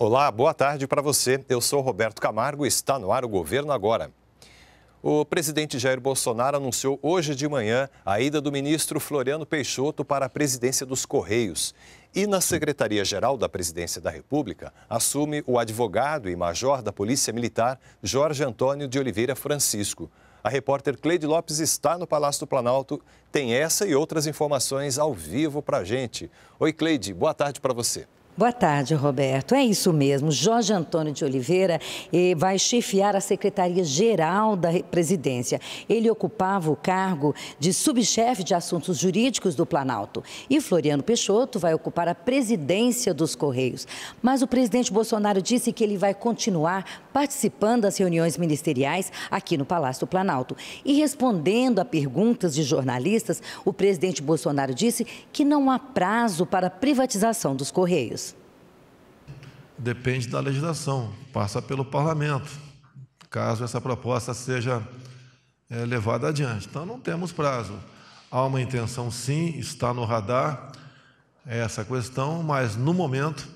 Olá, boa tarde para você. Eu sou Roberto Camargo e está no ar o Governo Agora. O presidente Jair Bolsonaro anunciou hoje de manhã a ida do ministro Floriano Peixoto para a presidência dos Correios. E na Secretaria-Geral da Presidência da República, assume o advogado e major da Polícia Militar, Jorge Antônio de Oliveira Francisco. A repórter Cleide Lopes está no Palácio do Planalto, tem essa e outras informações ao vivo para a gente. Oi, Cleide, boa tarde para você. Boa tarde, Roberto. É isso mesmo. Jorge Antônio de Oliveira eh, vai chefiar a Secretaria-Geral da Presidência. Ele ocupava o cargo de subchefe de assuntos jurídicos do Planalto. E Floriano Peixoto vai ocupar a presidência dos Correios. Mas o presidente Bolsonaro disse que ele vai continuar participando das reuniões ministeriais aqui no Palácio do Planalto. E respondendo a perguntas de jornalistas, o presidente Bolsonaro disse que não há prazo para a privatização dos Correios depende da legislação, passa pelo parlamento, caso essa proposta seja é, levada adiante. Então, não temos prazo. Há uma intenção, sim, está no radar essa questão, mas no momento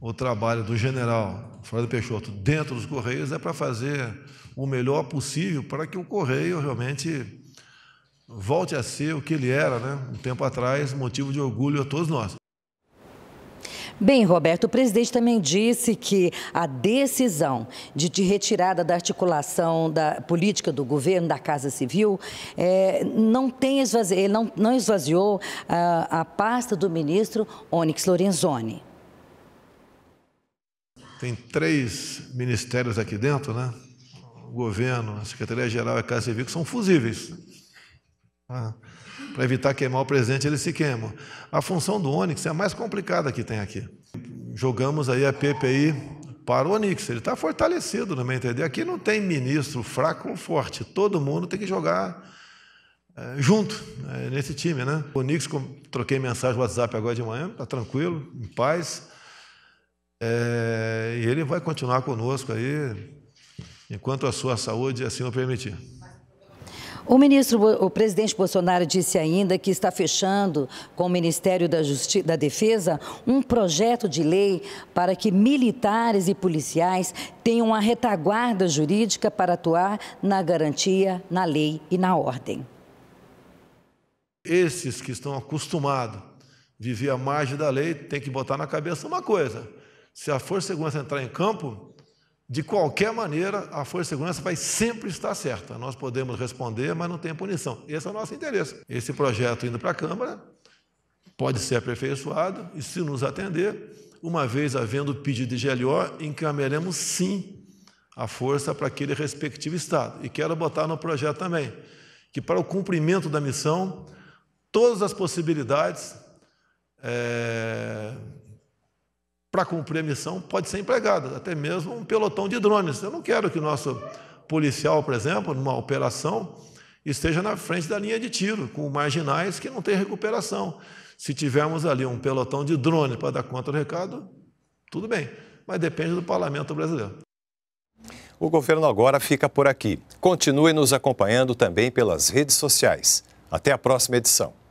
o trabalho do general Flávio Peixoto dentro dos Correios é para fazer o melhor possível para que o Correio realmente volte a ser o que ele era, né? um tempo atrás, motivo de orgulho a todos nós. Bem, Roberto, o presidente também disse que a decisão de, retirada da articulação da política do governo, da Casa Civil, é, não, tem esvazi, não, não esvaziou a, a pasta do ministro Onyx Lorenzoni. Tem três ministérios aqui dentro, né? O governo, a Secretaria-Geral e a Casa Civil, que são fusíveis. Ah. Para evitar queimar o presente, ele se queima. A função do Onix é a mais complicada que tem aqui. Jogamos aí a PPI para o Onix. Ele está fortalecido, no meu entender. Aqui não tem ministro fraco ou forte. Todo mundo tem que jogar é, junto é, nesse time, né? O Onix, troquei mensagem no WhatsApp agora de manhã, está tranquilo, em paz. É, e ele vai continuar conosco aí, enquanto a sua saúde assim o permitir. O ministro, o presidente Bolsonaro disse ainda que está fechando com o Ministério da, Justi da Defesa um projeto de lei para que militares e policiais tenham a retaguarda jurídica para atuar na garantia, na lei e na ordem. Esses que estão acostumados a viver à margem da lei têm que botar na cabeça uma coisa: se a Força de Segurança entrar em campo, de qualquer maneira, a força de segurança vai sempre estar certa. Nós podemos responder, mas não tem punição. Esse é o nosso interesse. Esse projeto indo para a Câmara pode ser aperfeiçoado e, se nos atender, uma vez havendo pedido de GLO, encaminharemos sim a força para aquele respectivo Estado. E quero botar no projeto também que, para o cumprimento da missão, todas as possibilidades. É para cumprir a missão, pode ser empregada, até mesmo um pelotão de drones. Eu não quero que o nosso policial, por exemplo, numa operação, esteja na frente da linha de tiro, com marginais que não tem recuperação. Se tivermos ali um pelotão de drone para dar conta do recado, tudo bem, mas depende do parlamento brasileiro. O governo agora fica por aqui. Continue nos acompanhando também pelas redes sociais. Até a próxima edição.